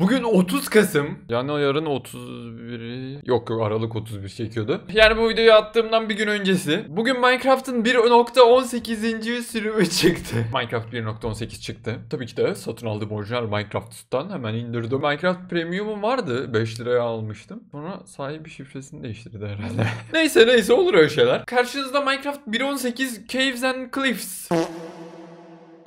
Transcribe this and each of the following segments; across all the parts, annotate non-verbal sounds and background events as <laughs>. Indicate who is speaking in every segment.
Speaker 1: Bugün 30 Kasım. Yani o yarın 31 yok yok Aralık 31 çekiyordu. Yani bu videoyu attığımdan bir gün öncesi. Bugün Minecraft'ın 1.18. sürümü çıktı. <laughs> Minecraft 1.18 çıktı. Tabii ki de satın aldığım orijinal Minecraft'tan hemen indirdim. Minecraft Premium'um vardı. 5 liraya almıştım. Sonra sahibi şifresini değiştirdi herhalde. <laughs> neyse neyse olur öyle şeyler. Karşınızda Minecraft 1.18 Caves and Cliffs.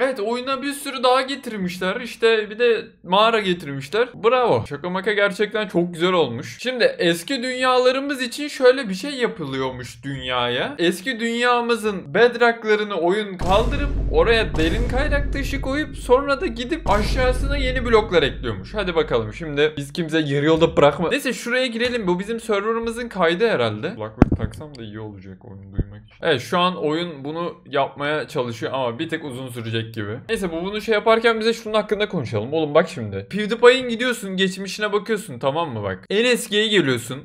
Speaker 1: Evet oyuna bir sürü daha getirmişler. İşte bir de mağara getirmişler. Bravo. Şaka gerçekten çok güzel olmuş. Şimdi eski dünyalarımız için şöyle bir şey yapılıyormuş dünyaya. Eski dünyamızın bedraklarını oyun kaldırıp oraya derin kaynak taşı koyup sonra da gidip aşağısına yeni bloklar ekliyormuş. Hadi bakalım şimdi biz kimse yarı yolda bırakma. Neyse şuraya girelim. Bu bizim serverımızın kaydı herhalde. Kulaklık taksam da iyi olacak oyunu duymak için. Evet şu an oyun bunu yapmaya çalışıyor ama bir tek uzun sürecek gibi. Neyse bu bunu şey yaparken bize şunun hakkında konuşalım. Oğlum bak şimdi. PewDiePie'in gidiyorsun geçmişine bakıyorsun tamam mı bak. En eskiye geliyorsun.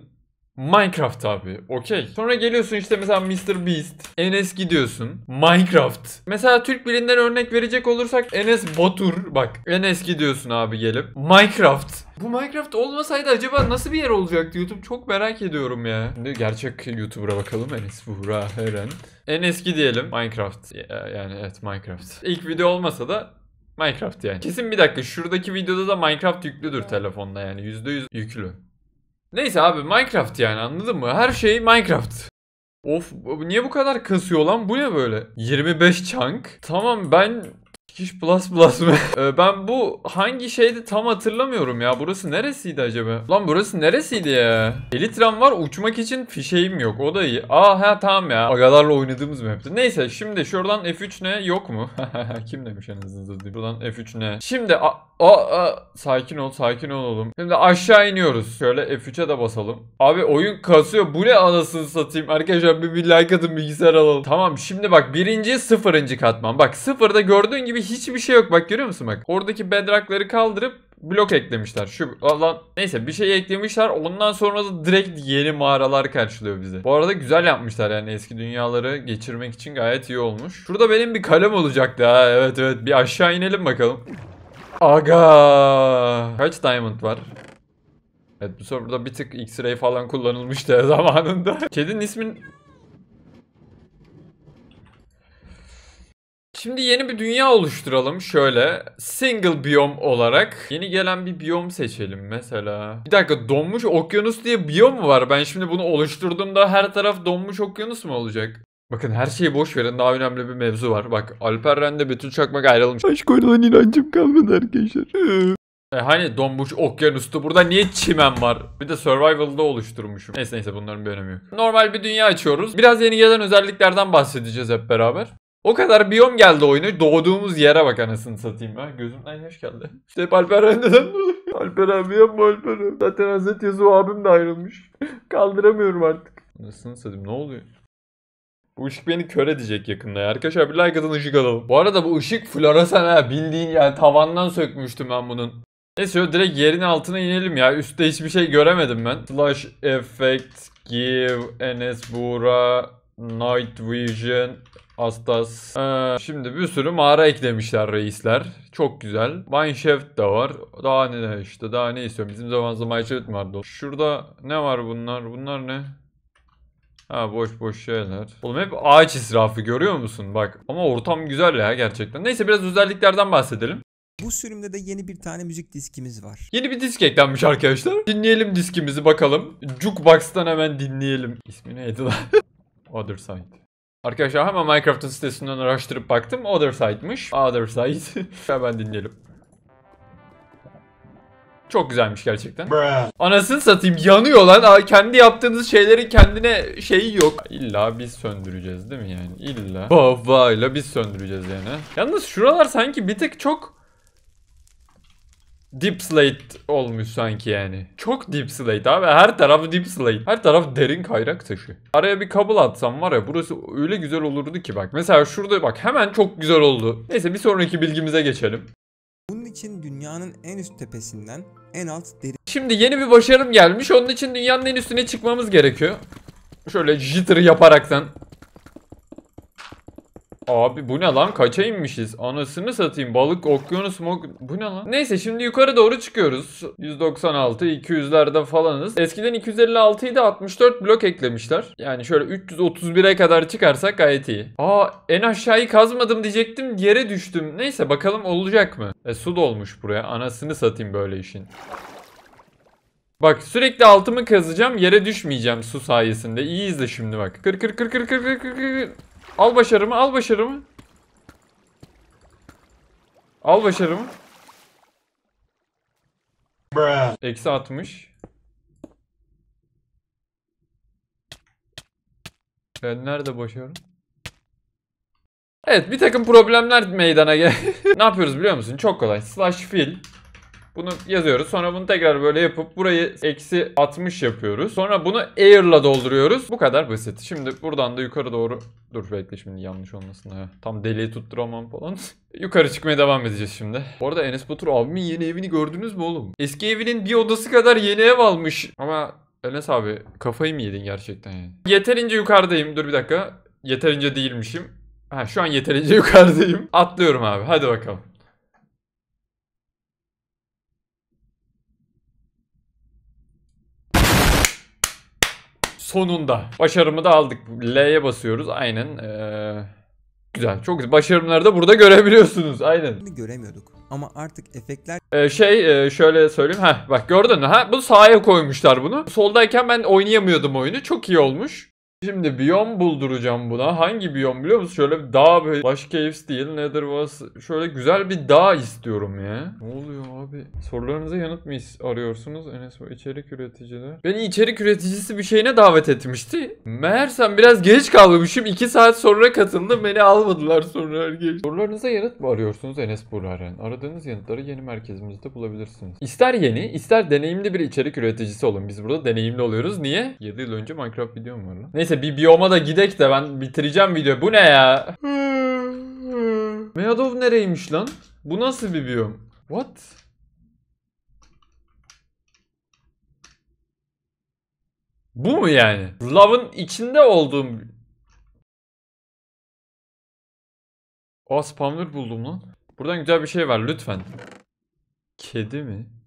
Speaker 1: Minecraft abi. Okey. Sonra geliyorsun işte mesela Mr. Beast. Enes gidiyorsun. Minecraft. Mesela Türk birinden örnek verecek olursak Enes Batur. Bak Enes gidiyorsun abi gelip. Minecraft. Bu Minecraft olmasaydı acaba nasıl bir yer olacaktı YouTube? Çok merak ediyorum ya. Şimdi gerçek YouTuber'a bakalım. Enes Buğra Eren. En eski diyelim Minecraft. Yani evet Minecraft. İlk video olmasa da Minecraft yani. Kesin bir dakika şuradaki videoda da Minecraft yüklüdür telefonda yani. %100 yüklü. Neyse abi Minecraft yani anladın mı? Her şey Minecraft. Of niye bu kadar kasıyor lan? Bu ne böyle? 25 chunk. Tamam ben Sikiş plus plus mı? Ee, ben bu hangi şeydi tam hatırlamıyorum ya. Burası neresiydi acaba? Lan burası neresiydi ya? Elitram var uçmak için fişeğim yok. O da iyi. Aa ha tamam ya. Agalarla oynadığımız map'ti. Neyse şimdi şuradan F3 ne yok mu? <laughs> Kim demiş en azından? Buradan F3 ne? Şimdi a, a, a sakin ol sakin ol oğlum. Şimdi aşağı iniyoruz. Şöyle F3'e de basalım. Abi oyun kasıyor. Bu ne anasını satayım? Arkadaşlar bir, bir like atın bilgisayar alalım. Tamam şimdi bak birinci sıfırıncı katman. Bak sıfırda gördüğün gibi hiçbir şey yok bak görüyor musun bak. Oradaki bedrakları kaldırıp blok eklemişler. Şu Allah neyse bir şey eklemişler. Ondan sonra da direkt yeni mağaralar karşılıyor bizi. Bu arada güzel yapmışlar yani eski dünyaları geçirmek için gayet iyi olmuş. Şurada benim bir kalem olacaktı ha. Evet evet bir aşağı inelim bakalım. Aga! Kaç diamond var? Evet bu soruda bir tık X-ray falan kullanılmıştı <laughs> zamanında. Kedinin ismin Şimdi yeni bir dünya oluşturalım şöyle. Single biyom olarak. Yeni gelen bir biyom seçelim mesela. Bir dakika donmuş okyanus diye biyom mu var? Ben şimdi bunu oluşturduğumda her taraf donmuş okyanus mu olacak? Bakın her şeyi boş verin daha önemli bir mevzu var. Bak Alper Rende Betül Çakmak ayrılmış. Aşk olan inancım kalmadı arkadaşlar. E hani donmuş okyanustu burada niye çimen var? Bir de survival'da oluşturmuşum. Neyse neyse bunların bir önemi yok. Normal bir dünya açıyoruz. Biraz yeni gelen özelliklerden bahsedeceğiz hep beraber. O kadar biyom geldi oyunu. Doğduğumuz yere bak anasını satayım ha. Gözümden yaş geldi. İşte hep Alper Rende'den dolayı. <laughs> Alper abi yapma Alper abi. Zaten Hazreti Yusuf abim de ayrılmış. <laughs> Kaldıramıyorum artık. Anasını satayım ne oluyor? Bu ışık beni kör edecek yakında ya. Arkadaşlar bir like atın ışık alalım. Bu arada bu ışık floresan ha. Bildiğin yani tavandan sökmüştüm ben bunun. Neyse öyle direkt yerin altına inelim ya. Üstte hiçbir şey göremedim ben. Flash effect give Enes Buğra Night Vision Astas. Ee, şimdi bir sürü mağara eklemişler reisler. Çok güzel. Mineshaft da var. Daha ne işte daha ne istiyorum. Bizim zamanımızda Mineshaft vardı. Şurada ne var bunlar? Bunlar ne? Ha boş boş şeyler. Oğlum hep ağaç israfı görüyor musun? Bak ama ortam güzel ya gerçekten. Neyse biraz özelliklerden bahsedelim. Bu sürümde de yeni bir tane müzik diskimiz var. Yeni bir disk eklenmiş arkadaşlar. Dinleyelim diskimizi bakalım. Jukebox'tan hemen dinleyelim. İsmi neydi lan? <laughs> Other Side. Arkadaşlar hemen Minecraft'ın sitesinden araştırıp baktım. Other side'mış. Other side. <laughs> hemen dinleyelim. Çok güzelmiş gerçekten. Bruh. Anasını satayım yanıyor lan. Aa, kendi yaptığınız şeylerin kendine şeyi yok. İlla biz söndüreceğiz değil mi yani? İlla. Bavayla biz söndüreceğiz yani. Yalnız şuralar sanki bir tık çok Deep Slate olmuş sanki yani. Çok Deep Slate abi. Her taraf Deep Slate. Her taraf derin kayrak taşı. Araya bir kabul atsam var ya burası öyle güzel olurdu ki bak. Mesela şurada bak hemen çok güzel oldu. Neyse bir sonraki bilgimize geçelim. Bunun için dünyanın en üst tepesinden en alt derin... Şimdi yeni bir başarım gelmiş. Onun için dünyanın en üstüne çıkmamız gerekiyor. Şöyle jitter yaparaktan Abi bu ne lan? Kaça inmişiz? Anasını satayım. Balık, okyanus, mok... Bu ne lan? Neyse şimdi yukarı doğru çıkıyoruz. 196, 200'lerde falanız. Eskiden 256 idi 64 blok eklemişler. Yani şöyle 331'e kadar çıkarsak gayet iyi. Aa en aşağıyı kazmadım diyecektim. Yere düştüm. Neyse bakalım olacak mı? E su dolmuş buraya. Anasını satayım böyle işin. Bak sürekli altımı kazacağım yere düşmeyeceğim su sayesinde. İyi de şimdi bak. Kır kır kır kır kır kır kır kır. Al başarımı, al başarımı. Al başarımı. Eksi 60. Ben nerede başarım? Evet bir takım problemler meydana gel. <laughs> ne yapıyoruz biliyor musun? Çok kolay. Slash fill bunu yazıyoruz. Sonra bunu tekrar böyle yapıp burayı eksi 60 yapıyoruz. Sonra bunu air'la dolduruyoruz. Bu kadar basit. Şimdi buradan da yukarı doğru... Dur bekle şimdi yanlış olmasın. Ha. Tam deliği tutturamam falan. <laughs> yukarı çıkmaya devam edeceğiz şimdi. Bu arada Enes Batur abimin yeni evini gördünüz mü oğlum? Eski evinin bir odası kadar yeni ev almış. Ama Enes abi kafayı mı yedin gerçekten yani? Yeterince yukarıdayım. Dur bir dakika. Yeterince değilmişim. Ha şu an yeterince <laughs> yukarıdayım. Atlıyorum abi. Hadi bakalım. sonunda. Başarımı da aldık. L'ye basıyoruz. Aynen. Ee, güzel. Çok güzel. Başarımları da burada görebiliyorsunuz. Aynen. Göremiyorduk ama artık efektler... Ee, şey şöyle söyleyeyim. Heh, bak gördün mü? Ha, bunu sağa koymuşlar bunu. Soldayken ben oynayamıyordum oyunu. Çok iyi olmuş. Şimdi biyom bulduracağım buna. Hangi biyom biliyor musun? Şöyle bir dağ böyle. Lush Caves değil. Nedir was. Şöyle güzel bir dağ istiyorum ya. Ne oluyor abi? Sorularınıza yanıt mı arıyorsunuz? Enes bu içerik üreticiler. Beni içerik üreticisi bir şeyine davet etmişti. Meğersem biraz geç kalmışım. 2 saat sonra katıldım. Beni almadılar sonra ergeç. Sorularınıza yanıt mı arıyorsunuz Enes Buraren? Aradığınız yanıtları yeni merkezimizde bulabilirsiniz. İster yeni ister deneyimli bir içerik üreticisi olun. Biz burada deneyimli oluyoruz. Niye? 7 yıl önce Minecraft videom var lan. Neyse Neyse bir biyoma da gidek de ben bitireceğim video. Bu ne ya? Hmm. Meadow nereymiş lan? Bu nasıl bir biyom? What? Bu mu yani? Love'ın içinde olduğum... o spamler buldum lan. Buradan güzel bir şey var lütfen. Kedi mi?